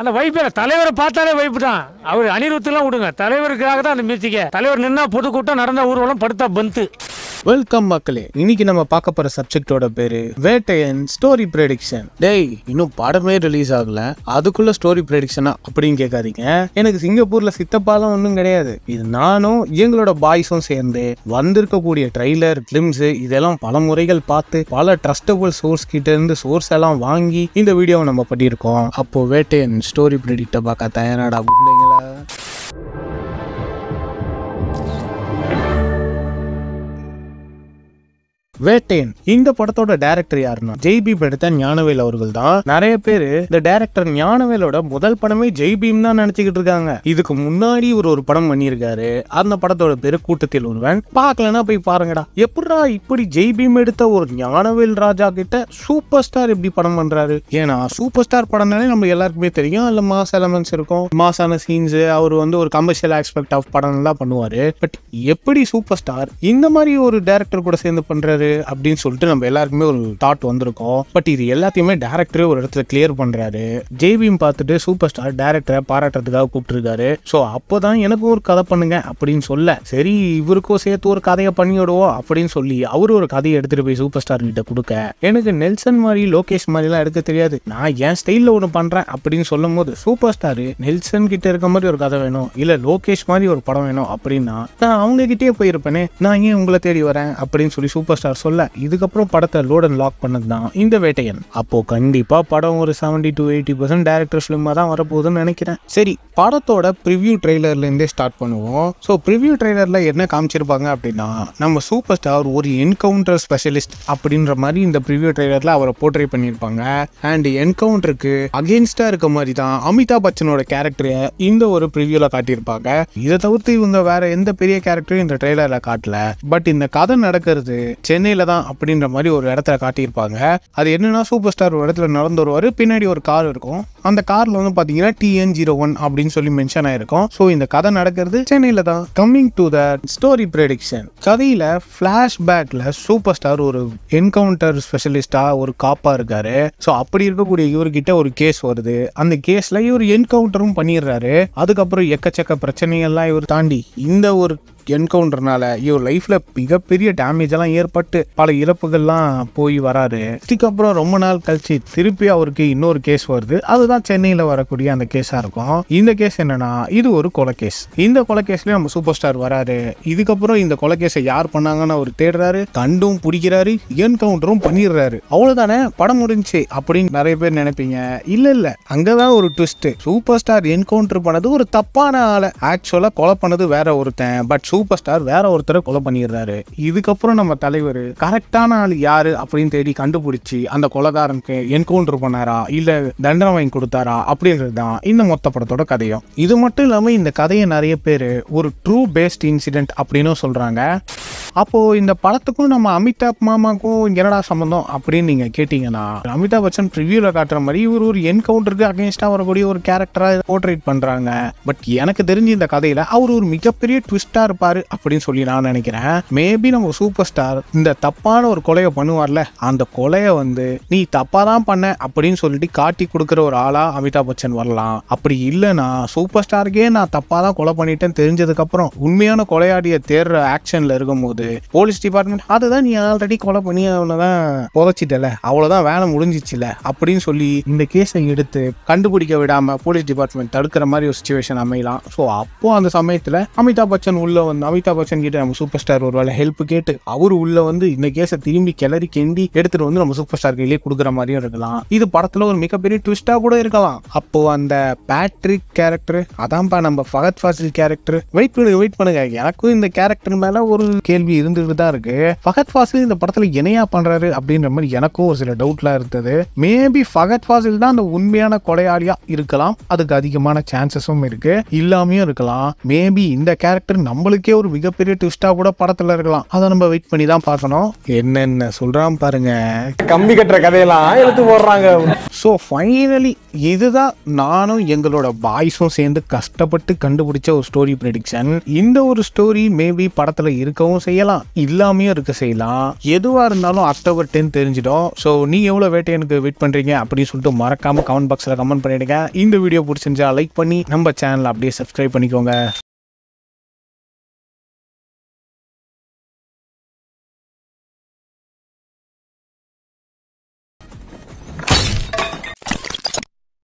அந்த வைப்பு தலைவரை பார்த்தாலே வைப்பு தான் அவர் அனிருத்துலாம் விடுங்க தலைவருக்காக தான் அந்த மியூசிக்கை தலைவர் நின்னா பொதுக்கூட்டம் நடந்த ஊர்வலம் படுத்தா பந்து வெல்கம் மக்களே இன்னைக்கு நம்ம பார்க்க போற சப்ஜெக்டோட பேரு வேட்டையன் ஸ்டோரி ப்ரெடிக்ஷன் டேய் இன்னும் படமே ரிலீஸ் ஆகல அதுக்குள்ள ஸ்டோரி ப்ரெடிக்ஷனா அப்படின்னு கேட்காதீங்க எனக்கு சிங்கப்பூர்ல சித்தப்பாலாம் ஒன்றும் கிடையாது இது நானும் எங்களோட பாய்ஸும் சேர்ந்து வந்திருக்கக்கூடிய ட்ரெய்லர் பிலிம்ஸ் இதெல்லாம் பல முறைகள் பார்த்து பல ட்ரஸ்டபுள் சோர்ஸ் கிட்ட இருந்து சோர்ஸ் எல்லாம் வாங்கி இந்த வீடியோவை நம்ம பண்ணியிருக்கோம் அப்போ வேட்டையன் ஸ்டோரி ப்ரெடிக்டை பார்க்க தயாராடா அப்படிங்களா வேட்டேன் இந்த படத்தோட டேரக்டர் யாருன்னா ஜெய் பீம் எடுத்த ஞானவேல் அவர்கள் தான் நிறைய பேர் இந்த டேரக்டர் ஞானவேலோட முதல் படமே ஜெய் பீம் தான் நினைச்சுக்கிட்டு இருக்காங்க இதுக்கு முன்னாடி இவர் ஒரு படம் பண்ணியிருக்காரு அந்த படத்தோட பேரு கூட்டத்தில் ஒருவன் பார்க்கலன்னா போய் பாருங்கடா எப்படா இப்படி ஜெய் பீம் எடுத்த ஒரு ஞானவேல் ராஜா கிட்ட சூப்பர் ஸ்டார் எப்படி படம் பண்றாரு ஏன்னா சூப்பர் ஸ்டார் படம்னாலே நம்ம எல்லாருக்குமே தெரியும் அதுல மாஸ் எலமெண்ட்ஸ் இருக்கும் மாசான சீன்ஸ் அவர் வந்து ஒரு கமர்ஷியல் ஆஸ்பெக்ட் ஆஃப் படம் எல்லாம் பண்ணுவாரு பட் எப்படி சூப்பர் ஸ்டார் இந்த மாதிரி ஒரு டேரக்டர் கூட சேர்ந்து பண்றாரு அப்படின்னு சொல்லிட்டு நம்ம எல்லாருக்குமே ஒரு தாட் வந்திருக்கோம் பட் இது எல்லாத்தையுமே டேரக்டரே ஒரு இடத்துல கிளியர் பண்றாரு ஜேபியும் பார்த்துட்டு சூப்பர் ஸ்டார் டேரக்டரை பாராட்டுறதுக்காக கூப்பிட்டுருக்காரு ஸோ அப்போதான் எனக்கும் ஒரு கதை பண்ணுங்க அப்படின்னு சொல்ல சரி இவருக்கும் சேர்த்து ஒரு கதையை பண்ணிவிடுவோம் அப்படின்னு சொல்லி அவரு ஒரு கதையை எடுத்துட்டு போய் சூப்பர் ஸ்டார் கிட்ட கொடுக்க எனக்கு நெல்சன் மாதிரி லோகேஷ் மாதிரிலாம் எடுக்க தெரியாது நான் என் ஸ்டைலில் ஒன்று பண்ணுறேன் அப்படின்னு சொல்லும் போது சூப்பர் ஸ்டார் நெல்சன் கிட்ட இருக்க மாதிரி ஒரு கதை வேணும் இல்லை லோகேஷ் மாதிரி ஒரு படம் வேணும் அப்படின்னா நான் அவங்க கிட்டே போயிருப்பேனே நான் ஏன் உங்களை தேடி வரேன் அப்படின்னு சொல்லி சூப்பர் ஸ்டார் சொல்ல இதுக்கப்புறம் படத்தை லோட் அண்ட் லாக் பண்ணது தான் இந்த வேட்டையன் அப்போ கண்டிப்பா படம் ஒரு seventy to eighty percent director ஃபிலிமா தான் வரப்போகுதுன்னு நினைக்கிறேன் சரி படத்தோட ப்ரிவ்யூ ட்ரெய்லர்லேருந்தே ஸ்டார்ட் பண்ணுவோம் ஸோ ப்ரிவியூ ட்ரெய்லர்ல என்ன காமிச்சிருப்பாங்க அப்படின்னா நம்ம சூப்பர் ஸ்டார் ஒரு என்கவுண்டர் ஸ்பெஷலிஸ்ட் அப்படின்ற மாதிரி இந்த ப்ரிவியூ ட்ரெய்லர்ல அவரை போர்ட்ரே பண்ணியிருப்பாங்க அண்ட் என்கவுண்டருக்கு அகேன்ஸ்டா இருக்க மாதிரி தான் அமிதாப் பச்சனோட கேரக்டரை இந்த ஒரு ப்ரிவியூல காட்டியிருப்பாங்க இதை தவிர்த்து இவங்க வேற எந்த பெரிய கேரக்டரும் இந்த ட்ரெய்லரில் காட்டல பட் இந்த கதை நடக்கிறது சென்னை சென்னையில் தான் அப்படின்ற மாதிரி ஒரு இடத்துல காட்டியிருப்பாங்க அது என்னென்னா சூப்பர் ஸ்டார் ஒரு இடத்துல நடந்து வருவார் பின்னாடி ஒரு கார் இருக்கும் அந்த காரில் வந்து பார்த்தீங்கன்னா டிஎன் ஜீரோ ஒன் அப்படின்னு சொல்லி மென்ஷன் ஆயிருக்கும் ஸோ இந்த கதை நடக்கிறது சென்னையில் தான் coming to the story prediction கதையில் ஃப்ளாஷ்பேக்கில் சூப்பர் ஸ்டார் ஒரு என்கவுண்டர் ஸ்பெஷலிஸ்டாக ஒரு காப்பாக இருக்காரு ஸோ அப்படி இருக்கக்கூடிய இவர்கிட்ட ஒரு கேஸ் வருது அந்த கேஸில் இவர் என்கவுண்டரும் பண்ணிடுறாரு அதுக்கப்புறம் எக்கச்சக்க பிரச்சனைகள்லாம் இவர் தாண்டி இந்த ஒரு என்கவுண்டர்னால இவர் லைஃப்பில் மிகப்பெரிய டேமேஜ் எல்லாம் ஏற்பட்டு பல இழப்புகள்லாம் போய் வராரு இதுக்கப்புறம் ரொம்ப நாள் கழிச்சு திருப்பி அவருக்கு இன்னொரு கேஸ் வருது அதுதான் சென்னையில் வரக்கூடிய அந்த கேஸாக இருக்கும் இந்த கேஸ் என்னன்னா இது ஒரு கொலகேஸ் இந்த கொலை கேஸ்லேயும் நம்ம சூப்பர் ஸ்டார் வராரு இதுக்கப்புறம் இந்த கொலை கேஸை யார் பண்ணாங்கன்னு அவர் தேடுறாரு கண்டும் பிடிக்கிறாரு என்கவுண்டரும் பண்ணிடுறாரு அவ்வளவுதானே படம் முடிஞ்சு அப்படின்னு நிறைய பேர் நினைப்பீங்க இல்லை இல்லை அங்கே தான் ஒரு ட்விஸ்ட் சூப்பர் ஸ்டார் என்கவுண்டர் பண்ணது ஒரு தப்பான ஆளை ஆக்சுவலாக கொலை பண்ணது வேற ஒருத்தன் பட் சூப்பர் ஸ்டார் வேற ஒருத்தரை கொலை பண்ணிடுறாரு இதுக்கப்புறம் நம்ம தலைவர் கரெக்டான ஆள் யாரு அப்படின்னு தேடி கண்டுபிடிச்சி அந்த கொலகாரனுக்கு என்கவுண்டர் பண்ணாரா இல்ல தண்டனை வாங்கி கொடுத்தாரா அப்படின்றது தான் இந்த மொத்த படத்தோட கதையும் இது மட்டும் இல்லாம இந்த கதையை நிறைய பேர் ஒரு ட்ரூ பேஸ்ட் இன்சிடென்ட் அப்படின்னு சொல்றாங்க அப்போ இந்த படத்துக்கும் நம்ம அமிதாப் மாமாக்கும் என்னடா சம்மந்தம் அப்படின்னு நீங்க கேட்டீங்கன்னா அமிதாப் பச்சன் ரிவியூல காட்டுற மாதிரி இவர் ஒரு என்கவுண்டருக்கு அகேன்ஸ்டா வரக்கூடிய ஒரு கேரக்டரா போர்ட்ரேட் பண்றாங்க பட் எனக்கு தெரிஞ்சு இந்த கதையில அவர் ஒரு மிகப்பெரிய ட்விஸ்டா இருப்பார் இருப்பாரு அப்படின்னு சொல்லி நான் நினைக்கிறேன் மேபி நம்ம சூப்பர் ஸ்டார் இந்த தப்பான ஒரு கொலையை பண்ணுவார்ல அந்த கொலையை வந்து நீ தப்பா தான் பண்ண அப்படின்னு சொல்லிட்டு காட்டி கொடுக்குற ஒரு ஆளா அமிதாப் பச்சன் வரலாம் அப்படி இல்லைன்னா சூப்பர் ஸ்டாருக்கே நான் தப்பா தான் கொலை பண்ணிட்டேன்னு தெரிஞ்சதுக்கு அப்புறம் உண்மையான கொலையாடிய தேர்ற ஆக்ஷன்ல இருக்கும் போது போலீஸ் டிபார்ட்மெண்ட் அதுதான் நீ ஆல்ரெடி கொலை பண்ணி தான் புதைச்சிட்டல அவ்வளவுதான் வேலை முடிஞ்சிச்சுல அப்படின்னு சொல்லி இந்த கேஸை எடுத்து கண்டுபிடிக்க விடாம போலீஸ் டிபார்ட்மெண்ட் தடுக்கிற மாதிரி ஒரு சுச்சுவேஷன் அமையலாம் ஸோ அப்போ அந்த சமயத்துல அமிதாப் பச்சன் உள்ள வந்து நம்ம அமிதாப் பச்சன் கிட்ட நம்ம சூப்பர் ஸ்டார் ஒரு வேலை ஹெல்ப் கேட்டு அவர் உள்ள வந்து இந்த கேஸை திரும்பி கிளறி கெண்டி எடுத்துட்டு வந்து நம்ம சூப்பர் ஸ்டார் கையிலேயே கொடுக்குற மாதிரியும் இருக்கலாம் இது படத்துல ஒரு மிகப்பெரிய ட்விஸ்டா கூட இருக்கலாம் அப்போ அந்த பேட்ரிக் கேரக்டர் அதான்ப்பா நம்ம ஃபகத் ஃபாசில் கேரக்டர் வெயிட் பண்ணுங்க வெயிட் பண்ணுங்க எனக்கும் இந்த கேரக்டர் மேல ஒரு கேள்வி இருந்துட்டு தான் இருக்கு ஃபகத் ஃபாசில் இந்த படத்துல இணையா பண்றாரு அப்படின்ற மாதிரி எனக்கும் ஒரு சில டவுட்லாம் இருந்தது மேபி ஃபகத் ஃபாசில் தான் அந்த உண்மையான கொலையாளியா இருக்கலாம் அதுக்கு அதிகமான சான்சஸும் இருக்கு இல்லாமையும் இருக்கலாம் மேபி இந்த கேரக்டர் நம்மளுக்கு அதுக்கே ஒரு மிகப்பெரிய ட்விஸ்டா கூட படத்தில் இருக்கலாம் அதை நம்ம வெயிட் பண்ணி தான் பார்க்கணும் என்னென்ன சொல்கிறான் பாருங்க கம்பி கட்டுற கதையெல்லாம் எடுத்து போடுறாங்க ஸோ ஃபைனலி இதுதான் நானும் எங்களோட பாய்ஸும் சேர்ந்து கஷ்டப்பட்டு கண்டுபிடிச்ச ஒரு ஸ்டோரி ப்ரெடிக்ஷன் இந்த ஒரு ஸ்டோரி மேபி படத்தில் இருக்கவும் செய்யலாம் இல்லாமையும் இருக்க செய்யலாம் எதுவாக இருந்தாலும் அக்டோபர் டென் தெரிஞ்சிடும் ஸோ நீ எவ்வளோ எனக்கு வெயிட் பண்ணுறீங்க அப்படின்னு சொல்லிட்டு மறக்காமல் கமெண்ட் பாக்ஸில் கமெண்ட் பண்ணிடுங்க இந்த வீடியோ பிடிச்சிருந்தா லைக் பண்ணி நம்ம சேனலை அப்படியே சப்ஸ்கிரைப் பண்ணிக்கோங்க